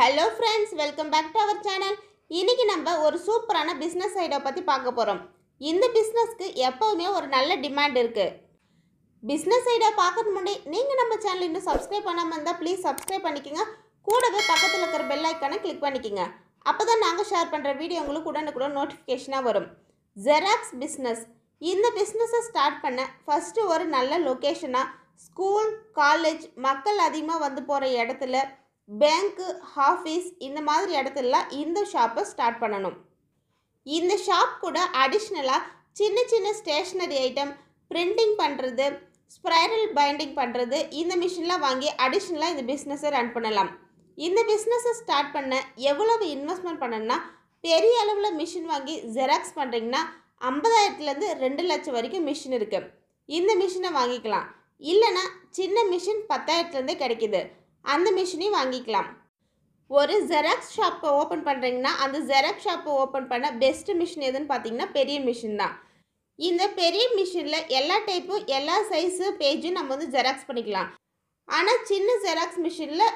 hello friends welcome back to our channel இன்றைக்கி நம்ம ஒரு சூப்பரான பிஸ்னஸ் ஐடியா பற்றி பார்க்க போகிறோம் இந்த பிஸ்னஸ்க்கு எப்போவுமே ஒரு நல்ல டிமாண்ட் இருக்குது பிஸ்னஸ் ஐடியா பார்க்கறது முன்னாடி நீங்கள் நம்ம சேனல் இன்னும் சப்ஸ்கிரைப் பண்ணாமல் இருந்தால் ப்ளீஸ் சப்ஸ்கிரைப் பண்ணிக்கோங்க கூடவே பக்கத்தில் இருக்கிற பெல் ஐக்கானை கிளிக் பண்ணிக்கோங்க அப்போ தான் நாங்கள் ஷேர் பண்ணுற வீடியோ உங்களுக்கு உடனுக்குடன் நோட்டிஃபிகேஷனாக வரும் ஜெராக்ஸ் பிஸ்னஸ் இந்த பிஸ்னஸை ஸ்டார்ட் பண்ண ஃபஸ்ட்டு ஒரு நல்ல லொக்கேஷனாக ஸ்கூல் காலேஜ் மக்கள் அதிகமாக வந்து போகிற இடத்துல பேங்க்கு ஆஃபீஸ் இந்த மாதிரி இடத்துலலாம் இந்த ஷாப்பை ஸ்டார்ட் பண்ணணும் இந்த ஷாப் கூட அடிஷ்னலாக சின்ன சின்ன ஸ்டேஷ்னரி ஐட்டம் பிரிண்டிங் பண்ணுறது ஸ்ப்ரைரல் பைண்டிங் பண்ணுறது இந்த மிஷின்லாம் வாங்கி அடிஷ்னலாக இந்த பிஸ்னஸை ரன் பண்ணலாம் இந்த பிஸ்னஸை ஸ்டார்ட் பண்ண எவ்வளவு இன்வெஸ்ட்மெண்ட் பண்ணணும்னா பெரிய அளவில் மிஷின் வாங்கி ஜெராக்ஸ் பண்ணுறீங்கன்னா ஐம்பதாயிரத்துலேருந்து ரெண்டு லட்சம் வரைக்கும் மிஷின் இருக்குது இந்த மிஷினை வாங்கிக்கலாம் இல்லைன்னா சின்ன மிஷின் பத்தாயிரத்துலேருந்தே கிடைக்கிது அந்த மிஷினையும் வாங்கிக்கலாம் ஒரு ஜெராக்ஸ் ஷாப்பை ஓப்பன் பண்ணுறீங்கன்னா அந்த ஜெராக்ஸ் ஷாப்பை ஓப்பன் பண்ண பெஸ்ட்டு மிஷின் எதுன்னு பார்த்தீங்கன்னா பெரிய மிஷின் தான் இந்த பெரிய மிஷினில் எல்லா டைப்பும் எல்லா சைஸு பேஜும் நம்ம வந்து ஜெராக்ஸ் பண்ணிக்கலாம் ஆனால் சின்ன ஜெராக்ஸ் மிஷினில்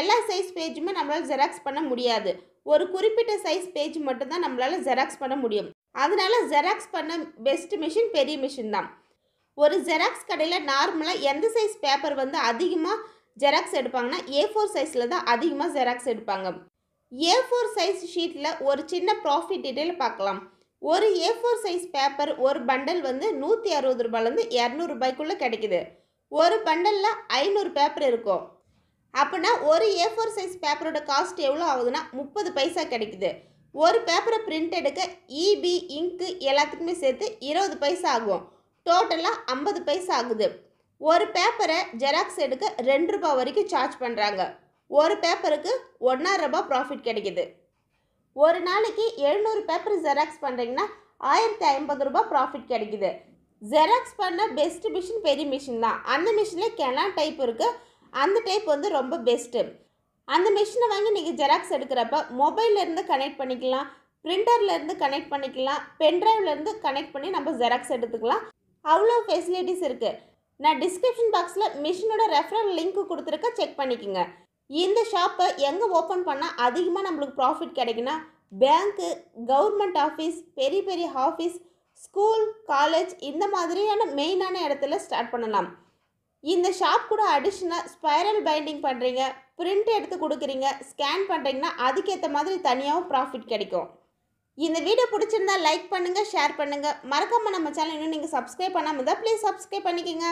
எல்லா சைஸ் பேஜுமே நம்மளால் ஜெராக்ஸ் பண்ண முடியாது ஒரு குறிப்பிட்ட சைஸ் பேஜ் மட்டும்தான் நம்மளால் ஜெராக்ஸ் பண்ண முடியும் அதனால் ஜெராக்ஸ் பண்ண பெஸ்ட் மிஷின் பெரிய மிஷின் தான் ஒரு ஜெராக்ஸ் கடையில் நார்மலாக எந்த சைஸ் பேப்பர் வந்து அதிகமாக ஜெராக்ஸ் எடுப்பாங்கன்னா ஏ ஃபோர் சைஸில் தான் அதிகமாக ஜெராக்ஸ் எடுப்பாங்க ஏ ஃபோர் சைஸ் ஷீட்டில் ஒரு சின்ன ப்ராஃபிட் டீட்டெயில் பார்க்கலாம் ஒரு ஏ ஃபோர் சைஸ் பேப்பர் ஒரு பண்டல் வந்து நூற்றி அறுபது ரூபாயிலேருந்து இரநூறுபாய்க்குள்ளே கிடைக்கிது ஒரு பண்டலில் ஐநூறு பேப்பர் இருக்கும் அப்படின்னா ஒரு ஏ ஃபோர் சைஸ் பேப்பரோட காஸ்ட் எவ்வளோ ஆகுதுன்னா முப்பது பைசா கிடைக்குது ஒரு பேப்பரை பிரிண்ட் எடுக்க இபி e இங்கு எல்லாத்துக்குமே சேர்த்து இருபது பைசா ஆகும் டோட்டலாக ஐம்பது பைசா ஆகுது ஒரு பேப்பரை ஜெராக்ஸ் எடுக்க ரெண்டு ரூபா வரைக்கும் சார்ஜ் பண்ணுறாங்க ஒரு பேப்பருக்கு ஒன்றா ரூபா ப்ராஃபிட் கிடைக்கிது ஒரு நாளைக்கு எழுநூறு பேப்பர் ஜெராக்ஸ் பண்ணுறீங்கன்னா ஆயிரத்தி ஐம்பது ரூபா ப்ராஃபிட் கிடைக்கிது ஜெராக்ஸ் பண்ண பெஸ்ட் மிஷின் பெரிய மிஷின் தான் அந்த மிஷினில் கெனான் டைப் இருக்குது அந்த டைப் வந்து ரொம்ப பெஸ்ட்டு அந்த மிஷினை வாங்கி நீங்கள் ஜெராக்ஸ் எடுக்கிறப்ப மொபைல்லேருந்து கனெக்ட் பண்ணிக்கலாம் பிரிண்டர்லேருந்து கனெக்ட் பண்ணிக்கலாம் பென்ட்ரைவ்லேருந்து கனெக்ட் பண்ணி நம்ம ஜெராக்ஸ் எடுத்துக்கலாம் அவ்வளோ ஃபெசிலிட்டிஸ் இருக்குது நான் டிஸ்கிரிப்ஷன் பாக்ஸில் மிஷினோட ரெஃபரல் லிங்க் கொடுத்துருக்க செக் பண்ணிக்கோங்க இந்த ஷாப்பை எங்கே ஓப்பன் பண்ணால் அதிகமாக நம்மளுக்கு ப்ராஃபிட் கிடைக்குன்னா பேங்க்கு கவர்மெண்ட் ஆஃபீஸ் பெரிய பெரிய ஆஃபீஸ் ஸ்கூல் காலேஜ் இந்த மாதிரியான மெயினான இடத்துல ஸ்டார்ட் பண்ணலாம் இந்த ஷாப் கூட அடிஷ்னலாக ஸ்பைரல் பைண்டிங் பண்ணுறீங்க பிரிண்ட் எடுத்து கொடுக்குறீங்க ஸ்கேன் பண்ணுறீங்கன்னா அதுக்கேற்ற மாதிரி தனியாகவும் ப்ராஃபிட் கிடைக்கும் இந்த வீடியோ பிடிச்சிருந்தா லைக் பண்ணுங்கள் ஷேர் பண்ணுங்கள் மறக்காமல் நம்ம சேனல் இன்னும் நீங்கள் சப்ஸ்கிரைப் பண்ணாமல் இருந்தால் ப்ளீஸ் சப்ஸ்கிரைப் பண்ணிக்கோங்க